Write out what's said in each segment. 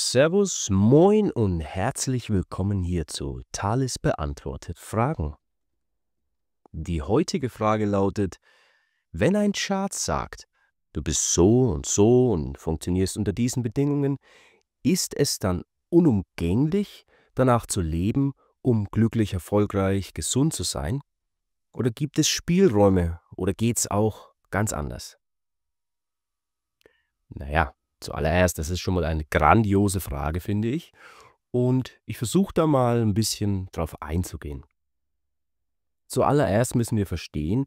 Servus, moin und herzlich willkommen hier zu Thales beantwortet Fragen. Die heutige Frage lautet, wenn ein Chart sagt, du bist so und so und funktionierst unter diesen Bedingungen, ist es dann unumgänglich, danach zu leben, um glücklich, erfolgreich, gesund zu sein? Oder gibt es Spielräume oder geht es auch ganz anders? Naja, Zuallererst, das ist schon mal eine grandiose Frage, finde ich. Und ich versuche da mal ein bisschen drauf einzugehen. Zuallererst müssen wir verstehen,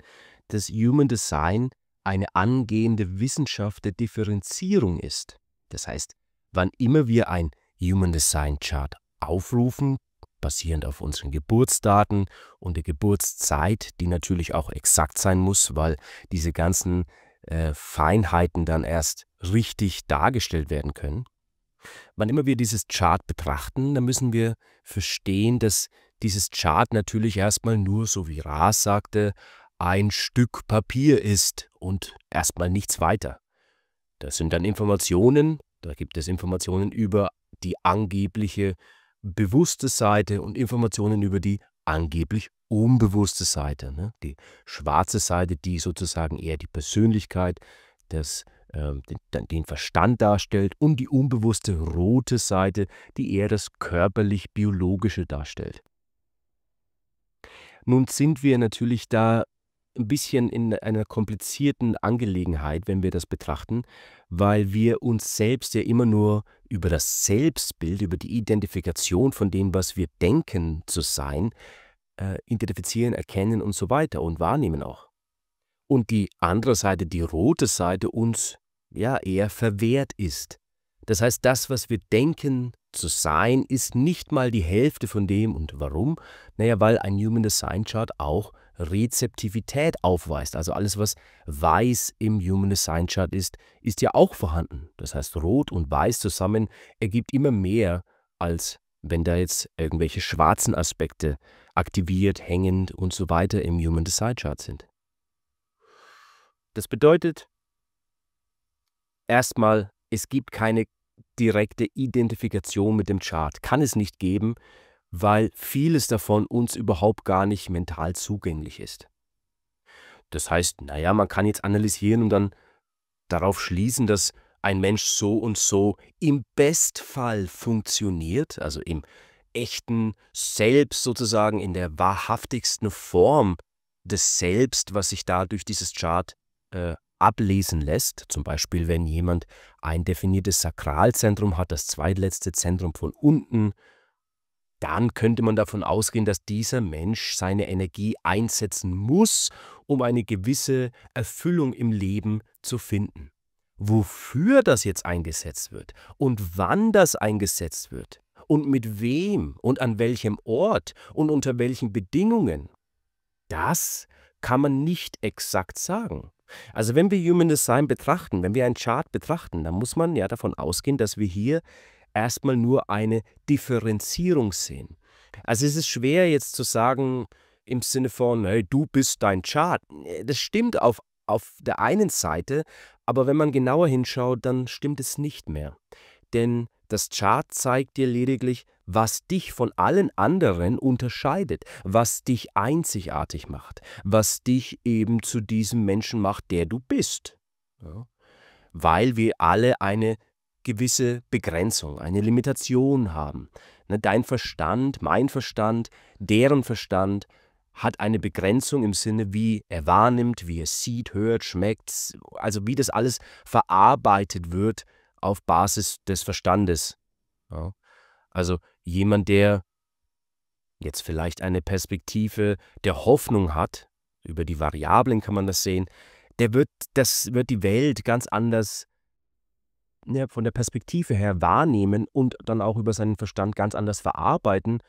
dass Human Design eine angehende Wissenschaft der Differenzierung ist. Das heißt, wann immer wir ein Human Design Chart aufrufen, basierend auf unseren Geburtsdaten und der Geburtszeit, die natürlich auch exakt sein muss, weil diese ganzen äh, Feinheiten dann erst richtig dargestellt werden können. Wann immer wir dieses Chart betrachten, dann müssen wir verstehen, dass dieses Chart natürlich erstmal nur, so wie Raas sagte, ein Stück Papier ist und erstmal nichts weiter. Das sind dann Informationen, da gibt es Informationen über die angebliche bewusste Seite und Informationen über die angeblich unbewusste Seite. Ne? Die schwarze Seite, die sozusagen eher die Persönlichkeit, das, äh, den, den, Verstand darstellt und die unbewusste rote Seite, die eher das körperlich-biologische darstellt. Nun sind wir natürlich da ein bisschen in einer komplizierten Angelegenheit, wenn wir das betrachten, weil wir uns selbst ja immer nur über das Selbstbild, über die Identifikation von dem, was wir denken zu sein, äh, identifizieren, erkennen und so weiter und wahrnehmen auch. Und die andere Seite, die rote Seite, uns ja eher verwehrt ist. Das heißt, das, was wir denken zu sein, ist nicht mal die Hälfte von dem. Und warum? Naja, weil ein Human Design Chart auch Rezeptivität aufweist. Also alles, was weiß im Human Design Chart ist, ist ja auch vorhanden. Das heißt, rot und weiß zusammen ergibt immer mehr, als wenn da jetzt irgendwelche schwarzen Aspekte aktiviert, hängend und so weiter im Human Design Chart sind. Das bedeutet, erstmal, es gibt keine direkte Identifikation mit dem Chart. Kann es nicht geben, weil vieles davon uns überhaupt gar nicht mental zugänglich ist. Das heißt, naja, man kann jetzt analysieren und dann darauf schließen, dass ein Mensch so und so im Bestfall funktioniert, also im echten Selbst sozusagen, in der wahrhaftigsten Form des Selbst, was sich da durch dieses Chart äh, ablesen lässt. Zum Beispiel, wenn jemand ein definiertes Sakralzentrum hat, das zweitletzte Zentrum von unten, dann könnte man davon ausgehen, dass dieser Mensch seine Energie einsetzen muss, um eine gewisse Erfüllung im Leben zu finden. Wofür das jetzt eingesetzt wird und wann das eingesetzt wird, und mit wem und an welchem Ort und unter welchen Bedingungen? Das kann man nicht exakt sagen. Also wenn wir Human Design betrachten, wenn wir einen Chart betrachten, dann muss man ja davon ausgehen, dass wir hier erstmal nur eine Differenzierung sehen. Also es ist schwer jetzt zu sagen im Sinne von, hey, du bist dein Chart. Das stimmt auf, auf der einen Seite, aber wenn man genauer hinschaut, dann stimmt es nicht mehr. Denn das Chart zeigt dir lediglich, was dich von allen anderen unterscheidet, was dich einzigartig macht, was dich eben zu diesem Menschen macht, der du bist. Ja. Weil wir alle eine gewisse Begrenzung, eine Limitation haben. Ne, dein Verstand, mein Verstand, deren Verstand hat eine Begrenzung im Sinne, wie er wahrnimmt, wie er sieht, hört, schmeckt, also wie das alles verarbeitet wird auf Basis des Verstandes. Ja. Also jemand, der jetzt vielleicht eine Perspektive der Hoffnung hat, über die Variablen kann man das sehen, der wird, das wird die Welt ganz anders ja, von der Perspektive her wahrnehmen und dann auch über seinen Verstand ganz anders verarbeiten,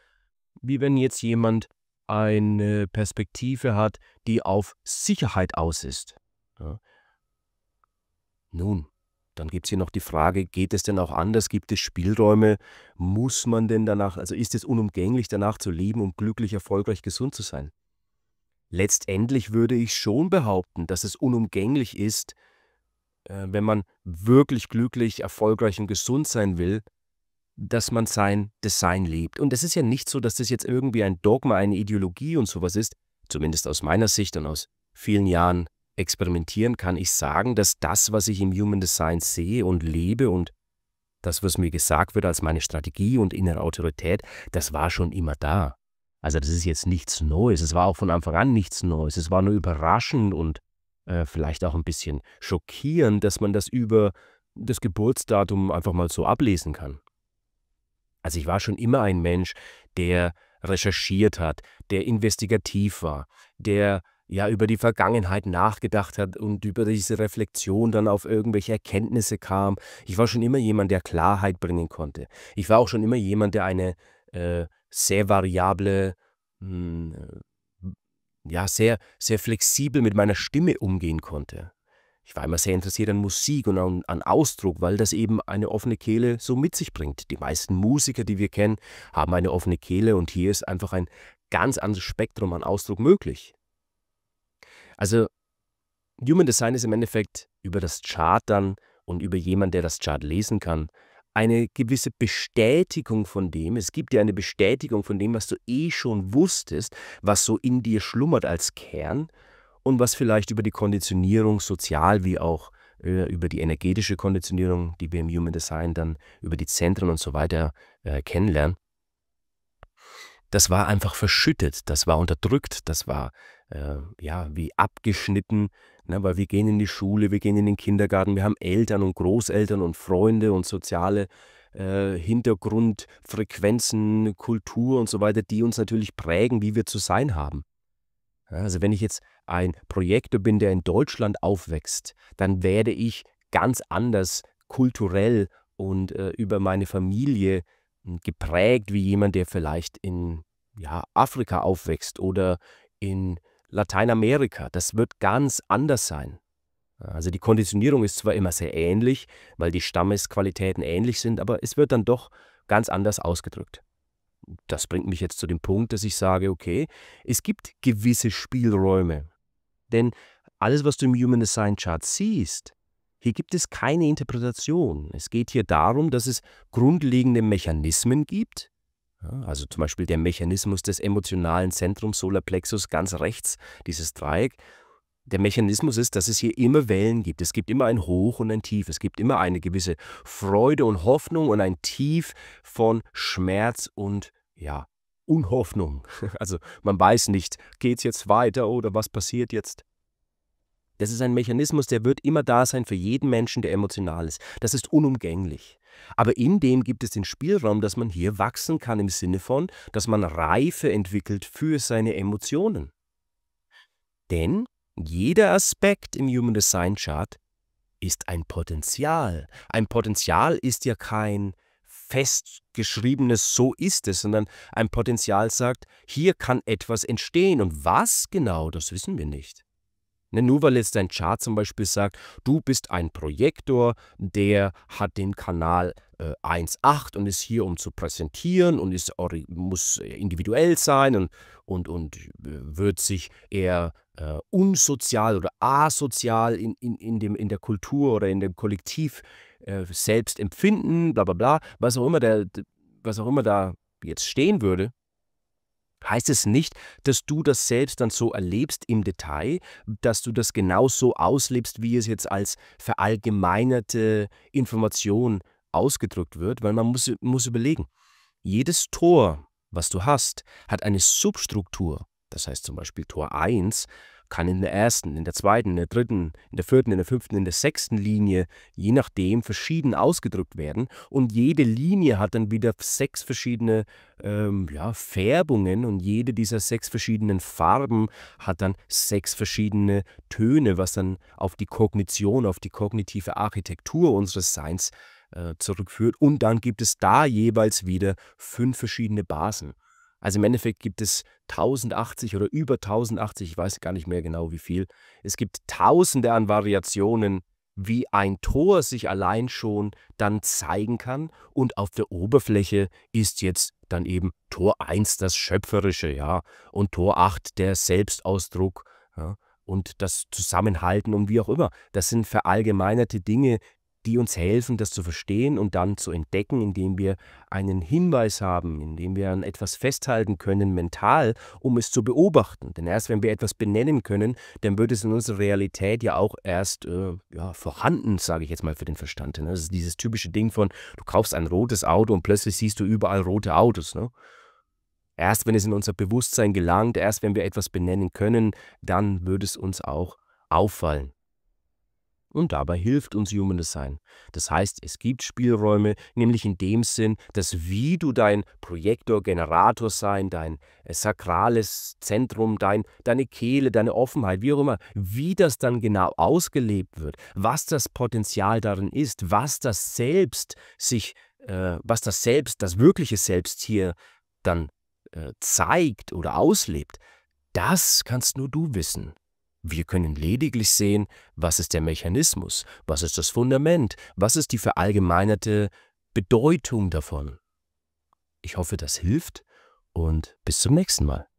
wie wenn jetzt jemand eine Perspektive hat, die auf Sicherheit aus ist. Ja. Nun, dann gibt es hier noch die Frage, geht es denn auch anders? Gibt es Spielräume? Muss man denn danach, also ist es unumgänglich, danach zu leben, um glücklich, erfolgreich, gesund zu sein? Letztendlich würde ich schon behaupten, dass es unumgänglich ist, äh, wenn man wirklich glücklich, erfolgreich und gesund sein will, dass man sein Design lebt. Und es ist ja nicht so, dass das jetzt irgendwie ein Dogma, eine Ideologie und sowas ist, zumindest aus meiner Sicht und aus vielen Jahren experimentieren kann ich sagen, dass das, was ich im Human Design sehe und lebe und das, was mir gesagt wird als meine Strategie und innere Autorität, das war schon immer da. Also das ist jetzt nichts Neues. Es war auch von Anfang an nichts Neues. Es war nur überraschend und äh, vielleicht auch ein bisschen schockierend, dass man das über das Geburtsdatum einfach mal so ablesen kann. Also ich war schon immer ein Mensch, der recherchiert hat, der investigativ war, der ja über die Vergangenheit nachgedacht hat und über diese Reflexion dann auf irgendwelche Erkenntnisse kam. Ich war schon immer jemand, der Klarheit bringen konnte. Ich war auch schon immer jemand, der eine äh, sehr variable, mh, hm, äh, ja, sehr, sehr flexibel mit meiner Stimme umgehen konnte. Ich war immer sehr interessiert an Musik und an, an, Ausdruck, weil das eben eine offene Kehle so mit sich bringt. Die meisten Musiker, die wir kennen, haben eine offene Kehle und hier ist einfach ein ganz anderes Spektrum an Ausdruck möglich. Also Human Design ist im Endeffekt über das Chart dann und über jemanden, der das Chart lesen kann, eine gewisse Bestätigung von dem, es gibt dir eine Bestätigung von dem, was du eh schon wusstest, was so in dir schlummert als Kern und was vielleicht über die Konditionierung sozial wie auch äh, über die energetische Konditionierung, die wir im Human Design dann über die Zentren und so weiter äh, kennenlernen, das war einfach verschüttet, das war unterdrückt, das war äh, ja wie abgeschnitten, ne? weil wir gehen in die Schule, wir gehen in den Kindergarten, wir haben Eltern und Großeltern und Freunde und soziale äh, Hintergrund, Kultur und so weiter, die uns natürlich prägen, wie wir zu sein haben. also wenn ich jetzt ein Projektor bin, der in Deutschland aufwächst, dann werde ich ganz anders kulturell und äh, über meine Familie geprägt wie jemand, der vielleicht in ja, Afrika aufwächst oder in Lateinamerika. Das wird ganz anders sein. Also die Konditionierung ist zwar immer sehr ähnlich, weil die Stammesqualitäten ähnlich sind, aber es wird dann doch ganz anders ausgedrückt. Das bringt mich jetzt zu dem Punkt, dass ich sage, okay, es gibt gewisse Spielräume. Denn alles, was du im Human Design Chart siehst, hier gibt es keine Interpretation. Es geht hier darum, dass es grundlegende Mechanismen gibt, also zum Beispiel der Mechanismus des emotionalen Zentrums Solarplexus ganz rechts, dieses Dreieck. Der Mechanismus ist, dass es hier immer Wellen gibt. Es gibt immer ein Hoch und ein Tief. Es gibt immer eine gewisse Freude und Hoffnung und ein Tief von Schmerz und ja, Unhoffnung. Also man weiß nicht, geht es jetzt weiter oder was passiert jetzt? Das ist ein Mechanismus, der wird immer da sein für jeden Menschen, der emotional ist. Das ist unumgänglich. Aber in dem gibt es den Spielraum, dass man hier wachsen kann im Sinne von, dass man Reife entwickelt für seine Emotionen. Denn jeder Aspekt im Human Design Chart ist ein Potenzial. Ein Potenzial ist ja kein festgeschriebenes so ist es, sondern ein Potenzial sagt, hier kann etwas entstehen und was genau, das wissen wir nicht. Ne, nur weil jetzt dein Chart zum Beispiel sagt, du bist ein Projektor, der hat den Kanal äh, 1.8 und ist hier, um zu präsentieren und ist, muss individuell sein und, und, und äh, wird sich eher äh, unsozial oder asozial in, in, in, dem, in der Kultur oder in dem Kollektiv äh, selbst empfinden, bla bla bla, was auch immer, der, was auch immer da jetzt stehen würde, heißt es nicht, dass du das selbst dann so erlebst im Detail, dass du das genau so auslebst, wie es jetzt als verallgemeinerte Information ausgedrückt wird, weil man muss, muss überlegen, jedes Tor, was du hast, hat eine Substruktur. Das heißt zum Beispiel Tor 1 kann in der ersten, in der zweiten, in der dritten, in der vierten, in der fünften, in der sechsten Linie, je nachdem, verschieden ausgedrückt werden. Und jede Linie hat dann wieder sechs verschiedene ähm, ja, Färbungen und jede dieser sechs verschiedenen Farben hat dann sechs verschiedene Töne, was dann auf die Kognition, auf die kognitive Architektur unseres Seins äh, zurückführt. Und dann gibt es da jeweils wieder fünf verschiedene Basen. Also im Endeffekt gibt es 1080 oder über 1080, ich weiß gar nicht mehr genau wie viel. Es gibt tausende an Variationen, wie ein Tor sich allein schon dann zeigen kann. Und auf der Oberfläche ist jetzt dann eben Tor 1 das Schöpferische, ja, und Tor 8 der Selbstausdruck, ja, und das Zusammenhalten und wie auch immer. Das sind verallgemeinerte Dinge, die uns helfen, das zu verstehen und dann zu entdecken, indem wir einen Hinweis haben, indem wir an etwas festhalten können mental, um es zu beobachten. Denn erst wenn wir etwas benennen können, dann wird es in unserer Realität ja auch erst äh, ja, vorhanden, sage ich jetzt mal für den Verstand. Ne? Das ist dieses typische Ding von, du kaufst ein rotes Auto und plötzlich siehst du überall rote Autos. Ne? Erst wenn es in unser Bewusstsein gelangt, erst wenn wir etwas benennen können, dann wird es uns auch auffallen. Und dabei hilft uns Human Design. Das heißt, es gibt Spielräume, nämlich in dem Sinn, dass wie du dein Projektor, Generator sein, dein äh, sakrales Zentrum, dein, deine Kehle, deine Offenheit, wie auch immer, wie das dann genau ausgelebt wird, was das Potenzial darin ist, was das Selbst sich, äh, was das Selbst, das wirkliche Selbst hier dann äh, zeigt oder auslebt, das kannst nur du wissen. Wir können lediglich sehen, was ist der Mechanismus, was ist das Fundament, was ist die verallgemeinerte Bedeutung davon. Ich hoffe, das hilft und bis zum nächsten Mal.